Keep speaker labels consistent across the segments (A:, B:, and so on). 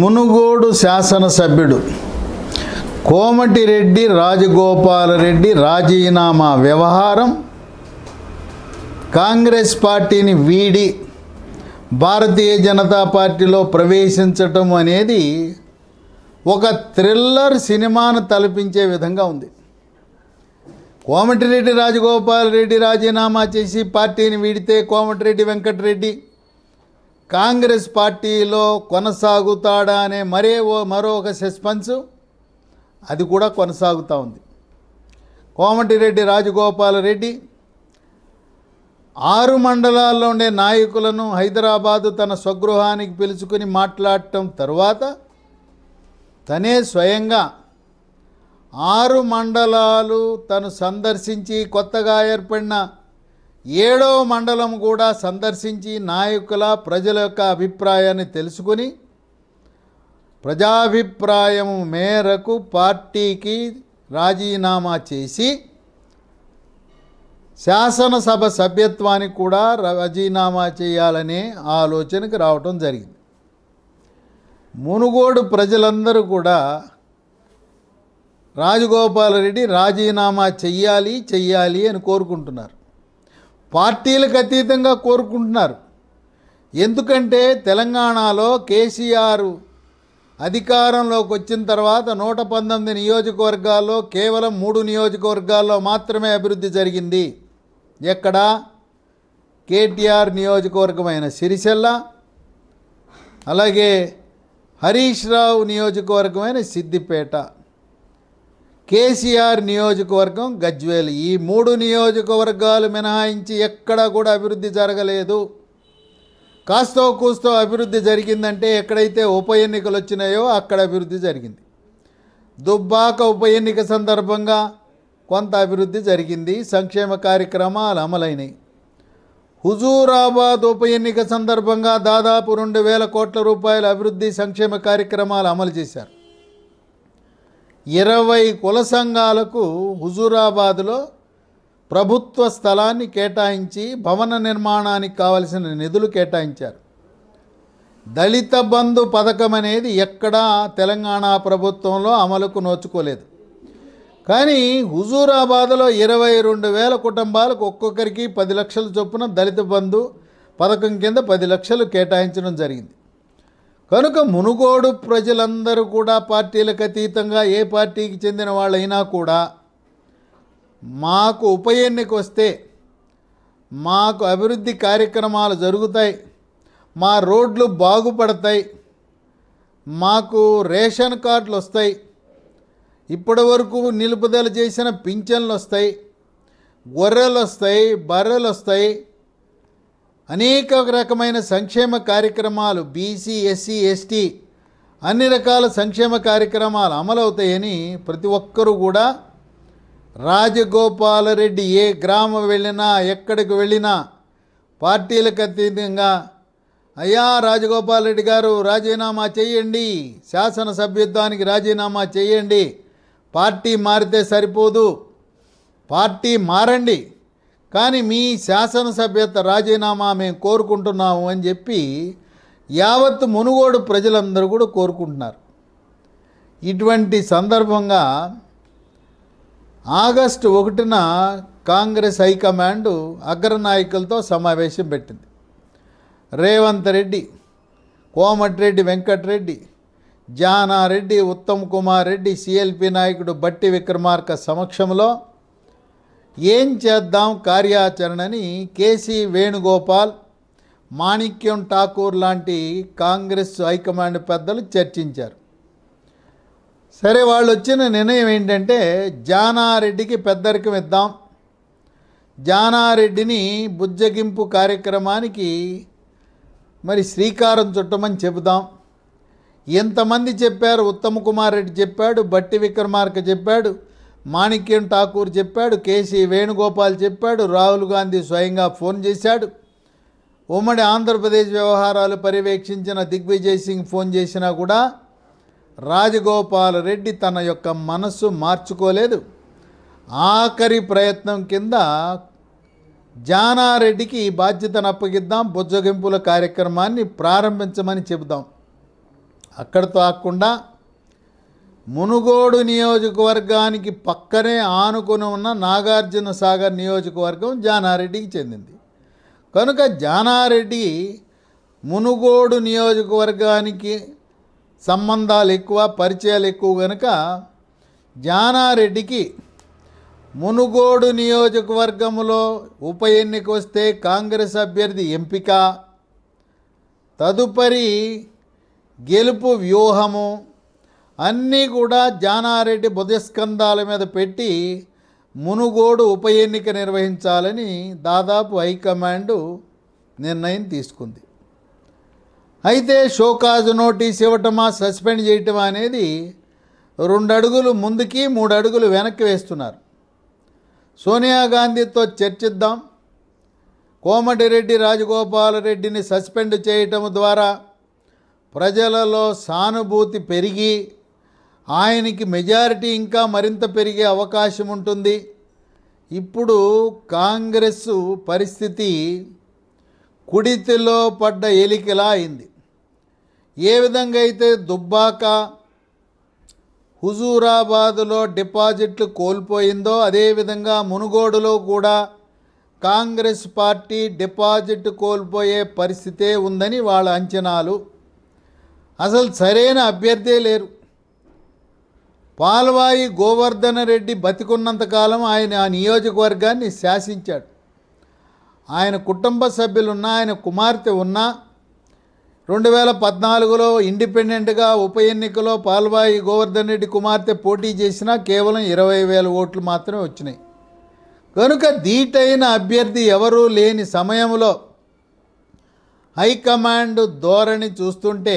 A: మునుగోడు శాసనసభ్యుడు కోమటిరెడ్డి రాజగోపాలరెడ్డి రాజీనామా వ్యవహారం కాంగ్రెస్ పార్టీని వీడి భారతీయ జనతా పార్టీలో ప్రవేశించటం అనేది ఒక థ్రిల్లర్ సినిమాను తలపించే విధంగా ఉంది కోమటిరెడ్డి రాజగోపాల్ రెడ్డి రాజీనామా చేసి పార్టీని వీడితే కోమటిరెడ్డి వెంకటరెడ్డి కాంగ్రెస్ పార్టీలో కొనసాగుతాడా అనే మరే ఓ మరో ఒక సస్పెన్స్ అది కూడా కొనసాగుతూ ఉంది కోమటిరెడ్డి రాజగోపాల్ రెడ్డి ఆరు మండలాల్లో ఉండే నాయకులను హైదరాబాదు తన స్వగృహానికి పిలుచుకుని మాట్లాడటం తర్వాత తనే స్వయంగా ఆరు మండలాలు తను సందర్శించి కొత్తగా ఏర్పడిన ఏడో మండలం కూడా సందర్శించి నాయకుల ప్రజల యొక్క అభిప్రాయాన్ని తెలుసుకుని ప్రజాభిప్రాయం మేరకు పార్టీకి రాజీనామా చేసి శాసనసభ సభ్యత్వానికి కూడా రాజీనామా చేయాలనే ఆలోచనకు రావటం జరిగింది మునుగోడు ప్రజలందరూ కూడా రాజగోపాలరెడ్డి రాజీనామా చెయ్యాలి చెయ్యాలి అని కోరుకుంటున్నారు పార్టీలకు అతీతంగా కోరుకుంటున్నారు ఎందుకంటే తెలంగాణలో కేసీఆర్ అధికారంలోకి వచ్చిన తర్వాత నూట పంతొమ్మిది నియోజకవర్గాల్లో కేవలం మూడు నియోజకవర్గాల్లో మాత్రమే అభివృద్ధి జరిగింది ఎక్కడ కేటీఆర్ నియోజకవర్గమైన సిరిసెల్ల అలాగే హరీష్ రావు నియోజకవర్గమైన సిద్దిపేట కేసీఆర్ నియోజకవర్గం గజ్వేల్ ఈ మూడు నియోజకవర్గాలు మినహాయించి ఎక్కడా కూడా అభివృద్ధి జరగలేదు కాస్తో కూస్తో అభివృద్ధి జరిగిందంటే ఎక్కడైతే ఉప ఎన్నికలు వచ్చినాయో అక్కడ అభివృద్ధి జరిగింది దుబ్బాక ఉప ఎన్నిక సందర్భంగా కొంత అభివృద్ధి జరిగింది సంక్షేమ కార్యక్రమాలు అమలైనవి హుజూరాబాద్ ఉప ఎన్నిక సందర్భంగా దాదాపు రెండు వేల కోట్ల రూపాయల అభివృద్ధి సంక్షేమ కార్యక్రమాలు అమలు చేశారు ఇరవై కుల సంఘాలకు హుజూరాబాద్లో ప్రభుత్వ స్థలాన్ని కేటాయించి భవన నిర్మాణానికి కావలసిన నిధులు కేటాయించారు దళిత బంధు పథకం అనేది ఎక్కడా తెలంగాణ ప్రభుత్వంలో అమలుకు నోచుకోలేదు కానీ హుజూరాబాద్లో ఇరవై రెండు వేల కుటుంబాలకు ఒక్కొక్కరికి పది లక్షల చొప్పున దళిత బంధు పథకం కింద పది లక్షలు కేటాయించడం జరిగింది కనుక మునుగోడు ప్రజలందరూ కూడా పార్టీలకు అతీతంగా ఏ పార్టీకి చెందిన వాళ్ళైనా కూడా మాకు ఉప ఎన్నిక వస్తే మాకు అభివృద్ధి కార్యక్రమాలు జరుగుతాయి మా రోడ్లు బాగుపడతాయి మాకు రేషన్ కార్డులు వస్తాయి ఇప్పటి వరకు నిలుపుదల చేసిన పింఛన్లు వస్తాయి గొర్రెలు వస్తాయి బర్రెలు వస్తాయి అనేక రకమైన సంక్షేమ కార్యక్రమాలు బీసీ ఎస్సీ ఎస్టీ అన్ని రకాల సంక్షేమ కార్యక్రమాలు అమలవుతాయని ప్రతి ఒక్కరూ కూడా రాజగోపాలరెడ్డి ఏ గ్రామం వెళ్ళినా ఎక్కడికి వెళ్ళినా పార్టీలకు అతీతంగా అయ్యా రాజగోపాలరెడ్డి గారు రాజీనామా చేయండి శాసనసభ్యత్వానికి రాజీనామా చేయండి పార్టీ మారితే సరిపోదు పార్టీ మారండి కానీ మీ శాసనసభ్యత రాజీనామా మేము కోరుకుంటున్నాము అని చెప్పి యావత్ మునుగోడు ప్రజలందరూ కూడా కోరుకుంటున్నారు ఇటువంటి సందర్భంగా ఆగస్టు ఒకటిన కాంగ్రెస్ హైకమాండ్ అగ్రనాయకులతో సమావేశం పెట్టింది రేవంత్ రెడ్డి కోమటిరెడ్డి వెంకటరెడ్డి జానారెడ్డి ఉత్తమ్ కుమార్ రెడ్డి సిఎల్పి నాయకుడు బట్టి విక్రమార్క సమక్షంలో ఏం చేద్దాం కార్యాచరణని కేసీ వేణుగోపాల్ మాణిక్యం ఠాకూర్ లాంటి కాంగ్రెస్ హైకమాండ్ పెద్దలు చర్చించారు సరే వాళ్ళు వచ్చిన నిర్ణయం ఏంటంటే జానారెడ్డికి పెద్దరికం ఇద్దాం జానారెడ్డిని బుజ్జగింపు కార్యక్రమానికి మరి శ్రీకారం చుట్టమని చెబుదాం ఎంతమంది చెప్పారు ఉత్తమ్ కుమార్ రెడ్డి చెప్పాడు బట్టి విక్రమార్క చెప్పాడు మాణిక్యం ఠాకూర్ చెప్పాడు కేసీ వేణుగోపాల్ చెప్పాడు రాహుల్ గాంధీ స్వయంగా ఫోన్ చేశాడు ఉమ్మడి ఆంధ్రప్రదేశ్ వ్యవహారాలు పర్యవేక్షించిన దిగ్విజయ్ సింగ్ ఫోన్ చేసినా కూడా రాజగోపాల్ రెడ్డి తన యొక్క మనస్సు మార్చుకోలేదు ఆఖరి ప్రయత్నం కింద జానారెడ్డికి ఈ బాధ్యతను అప్పగిద్దాం బుజ్జగింపుల కార్యక్రమాన్ని ప్రారంభించమని చెబుదాం అక్కడితో ఆకుండా మునుగోడు నియోజకవర్గానికి పక్కనే ఆనుకుని ఉన్న నాగార్జున సాగర్ నియోజకవర్గం జానారెడ్డికి చెందింది కనుక జానారెడ్డి మునుగోడు నియోజకవర్గానికి సంబంధాలు ఎక్కువ పరిచయాలు ఎక్కువ కనుక జానారెడ్డికి మునుగోడు నియోజకవర్గంలో ఉప ఎన్నిక వస్తే కాంగ్రెస్ అభ్యర్థి ఎంపిక తదుపరి గెలుపు వ్యూహము అన్నీ కూడా జానారెడ్డి బుధస్కంధాల మీద పెట్టి మునుగోడు ఉప ఎన్నిక నిర్వహించాలని దాదాపు హైకమాండ్ నిర్ణయం తీసుకుంది అయితే షోకాజ్ నోటీస్ ఇవ్వటమా సస్పెండ్ చేయటమా అనేది రెండు అడుగులు ముందుకి మూడు అడుగులు వెనక్కి వేస్తున్నారు సోనియా గాంధీతో చర్చిద్దాం కోమటిరెడ్డి రాజగోపాల్ రెడ్డిని సస్పెండ్ చేయటం ద్వారా ప్రజలలో సానుభూతి పెరిగి ఆయనకి మెజారిటీ ఇంకా మరింత పెరిగే అవకాశం ఉంటుంది ఇప్పుడు కాంగ్రెస్ పరిస్థితి కుడితిలో పడ్డ ఎలికలా అయింది ఏ విధంగా అయితే దుబ్బాక హుజూరాబాదులో డిపాజిట్లు కోల్పోయిందో అదేవిధంగా మునుగోడులో కూడా కాంగ్రెస్ పార్టీ డిపాజిట్ కోల్పోయే పరిస్థితే ఉందని వాళ్ళ అంచనాలు అసలు సరైన అభ్యర్థే లేరు పాల్వాయి గోవర్ధన రెడ్డి బతికున్నంతకాలం ఆయన ఆ నియోజకవర్గాన్ని శాసించాడు ఆయన కుటుంబ సభ్యులున్నా ఆయన కుమార్తె ఉన్నా రెండు వేల పద్నాలుగులో ఇండిపెండెంట్గా ఉప ఎన్నికలో పాల్వాయి గోవర్ధన్ రెడ్డి కుమార్తె పోటీ చేసినా కేవలం ఇరవై వేల ఓట్లు మాత్రమే వచ్చినాయి కనుక ధీటైన అభ్యర్థి ఎవరూ లేని సమయంలో హైకమాండ్ ధోరణి చూస్తుంటే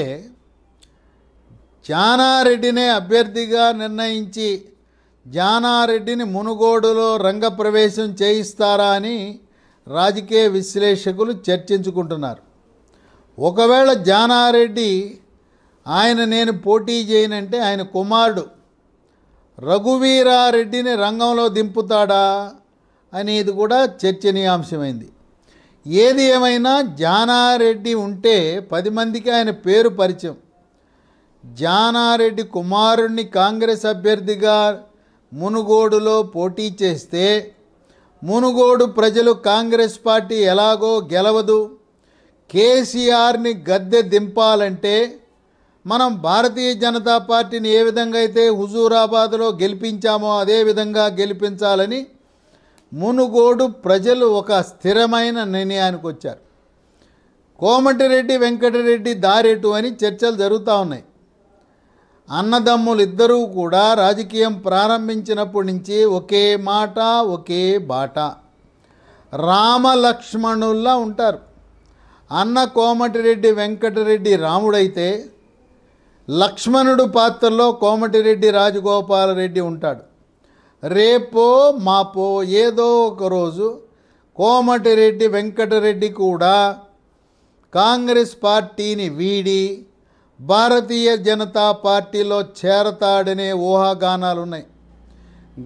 A: జానారెడ్డినే అభ్యర్థిగా నిర్ణయించి జానారెడ్డిని మునుగోడులో రంగప్రవేశం చేయిస్తారా అని రాజకీయ విశ్లేషకులు చర్చించుకుంటున్నారు ఒకవేళ జానారెడ్డి ఆయన నేను పోటీ చేయనంటే ఆయన కుమారుడు రఘువీరారెడ్డిని రంగంలో దింపుతాడా అనేది కూడా చర్చనీయాంశమైంది ఏది ఏమైనా జానారెడ్డి ఉంటే పది మందికి ఆయన పేరు పరిచయం జానారెడ్డి కుమారుణ్ణి కాంగ్రెస్ అభ్యర్థిగా మునుగోడులో పోటీ చేస్తే మునుగోడు ప్రజలు కాంగ్రెస్ పార్టీ ఎలాగో గెలవదు కేసీఆర్ని గద్దె దింపాలంటే మనం భారతీయ జనతా పార్టీని ఏ విధంగా అయితే హుజూరాబాద్లో గెలిపించామో అదే విధంగా గెలిపించాలని మునుగోడు ప్రజలు ఒక స్థిరమైన నిర్ణయానికి వచ్చారు కోమటిరెడ్డి వెంకటరెడ్డి దారేటు అని చర్చలు జరుగుతూ ఉన్నాయి అన్నదమ్ములు ఇద్దరూ కూడా రాజకీయం ప్రారంభించినప్పటి నుంచి ఒకే మాట ఒకే బాట రామలక్ష్మణుల్లా ఉంటారు అన్న కోమటిరెడ్డి వెంకటరెడ్డి రాముడైతే లక్ష్మణుడు పాత్రలో కోమటిరెడ్డి రాజగోపాలరెడ్డి ఉంటాడు రేపో మాపో ఏదో ఒకరోజు కోమటిరెడ్డి వెంకటరెడ్డి కూడా కాంగ్రెస్ పార్టీని వీడి భారతీయ జనతా పార్టీలో చేరతాడనే ఊహాగానాలు ఉన్నాయి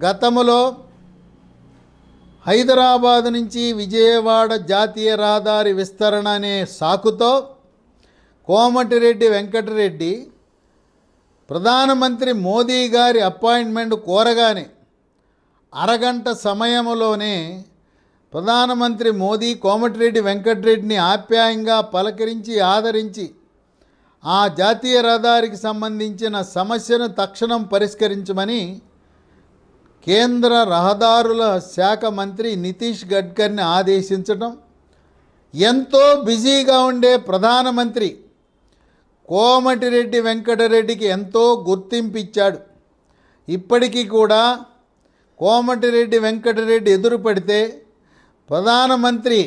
A: గతంలో హైదరాబాద్ నుంచి విజయవాడ జాతీయ రహదారి విస్తరణ అనే సాకుతో కోమటిరెడ్డి వెంకటరెడ్డి ప్రధానమంత్రి మోదీ గారి అపాయింట్మెంట్ కోరగానే అరగంట సమయంలోనే ప్రధానమంత్రి మోదీ కోమటిరెడ్డి వెంకటరెడ్డిని ఆప్యాయంగా పలకరించి ఆదరించి ఆ జాతీయ రహదారికి సంబంధించిన సమస్యను తక్షణం పరిష్కరించమని కేంద్ర రహదారుల శాఖ మంత్రి నితీష్ గడ్కర్ని ఆదేశించటం ఎంతో బిజీగా ఉండే ప్రధానమంత్రి కోమటిరెడ్డి వెంకటరెడ్డికి ఎంతో గుర్తింపు ఇచ్చాడు ఇప్పటికీ కూడా కోమటిరెడ్డి వెంకటరెడ్డి ఎదురుపడితే ప్రధానమంత్రి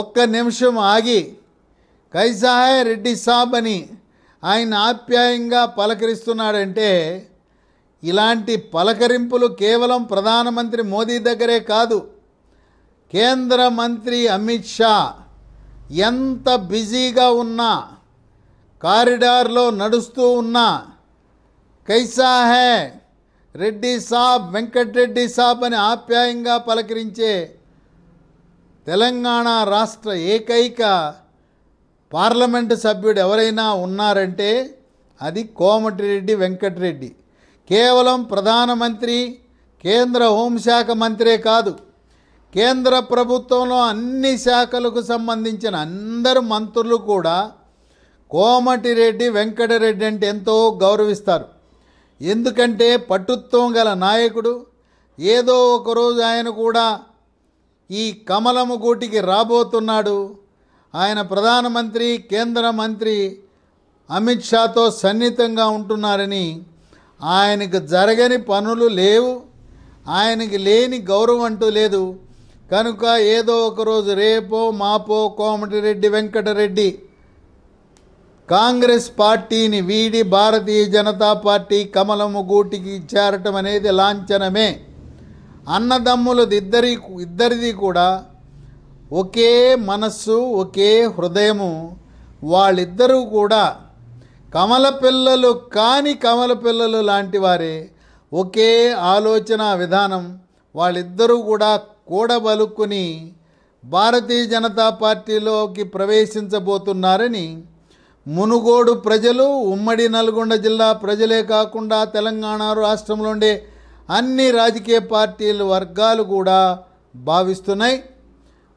A: ఒక్క నిమిషం ఆగి కైసాహే రెడ్డి సాబ్ అని ఆయన ఆప్యాయంగా పలకరిస్తున్నాడంటే ఇలాంటి పలకరింపులు కేవలం ప్రధానమంత్రి మోదీ దగ్గరే కాదు కేంద్ర మంత్రి అమిత్ షా ఎంత బిజీగా ఉన్నా కారిడార్లో నడుస్తూ ఉన్నా కైసా హే రెడ్డి సాబ్ వెంకటరెడ్డి సాబ్ అని ఆప్యాయంగా పలకరించే తెలంగాణ రాష్ట్ర ఏకైక పార్లమెంటు సభ్యుడు ఎవరైనా ఉన్నారంటే అది కోమటిరెడ్డి వెంకటరెడ్డి కేవలం ప్రధానమంత్రి కేంద్ర హోంశాఖ మంత్రే కాదు కేంద్ర ప్రభుత్వంలో అన్ని శాఖలకు సంబంధించిన అందరు మంత్రులు కూడా కోమటిరెడ్డి వెంకటరెడ్డి అంటే ఎంతో గౌరవిస్తారు ఎందుకంటే పటుత్వం గల నాయకుడు ఏదో ఒకరోజు ఆయన కూడా ఈ కమలము గూటికి రాబోతున్నాడు ఆయన ప్రధానమంత్రి కేంద్ర మంత్రి అమిత్ షాతో సన్నిహితంగా ఉంటున్నారని ఆయనకు జరగని పనులు లేవు ఆయనకి లేని గౌరవం అంటూ లేదు కనుక ఏదో ఒకరోజు రేపో మాపో కోమటిరెడ్డి వెంకటరెడ్డి కాంగ్రెస్ పార్టీని వీడి భారతీయ జనతా పార్టీ కమలము గూటికి చేరటం అనేది లాంఛనమే అన్నదమ్ములది ఇద్దరి ఇద్దరిది కూడా ఒకే మనస్సు ఒకే హృదయము వాళ్ళిద్దరూ కూడా కమల పిల్లలు కాని కమల పిల్లలు లాంటి వారే ఒకే ఆలోచన విధానం వాళ్ళిద్దరూ కూడా కూడబలుక్కుని భారతీయ జనతా పార్టీలోకి ప్రవేశించబోతున్నారని మునుగోడు ప్రజలు ఉమ్మడి నల్గొండ జిల్లా ప్రజలే కాకుండా తెలంగాణ రాష్ట్రంలో ఉండే అన్ని రాజకీయ పార్టీల వర్గాలు కూడా భావిస్తున్నాయి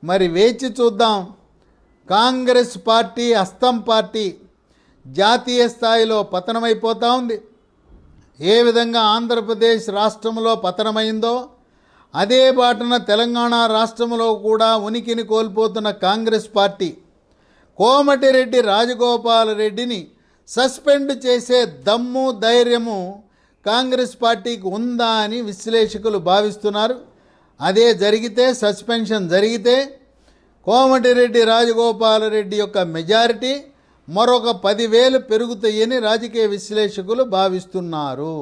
A: మరి వేచి చూద్దాం కాంగ్రెస్ పార్టీ అస్తం పార్టీ జాతీయ స్థాయిలో పతనమైపోతూ ఉంది ఏ విధంగా ఆంధ్రప్రదేశ్ రాష్ట్రంలో పతనమైందో అదే బాటన తెలంగాణ రాష్ట్రంలో కూడా ఉనికిని కోల్పోతున్న కాంగ్రెస్ పార్టీ కోమటిరెడ్డి రాజగోపాల్ రెడ్డిని సస్పెండ్ చేసే దమ్ము ధైర్యము కాంగ్రెస్ పార్టీకి ఉందా అని విశ్లేషకులు భావిస్తున్నారు అదే జరిగితే సస్పెన్షన్ జరిగితే కోమటిరెడ్డి రాజగోపాలరెడ్డి యొక్క మెజారిటీ మరొక పదివేలు పెరుగుతాయని రాజకీయ విశ్లేషకులు భావిస్తున్నారు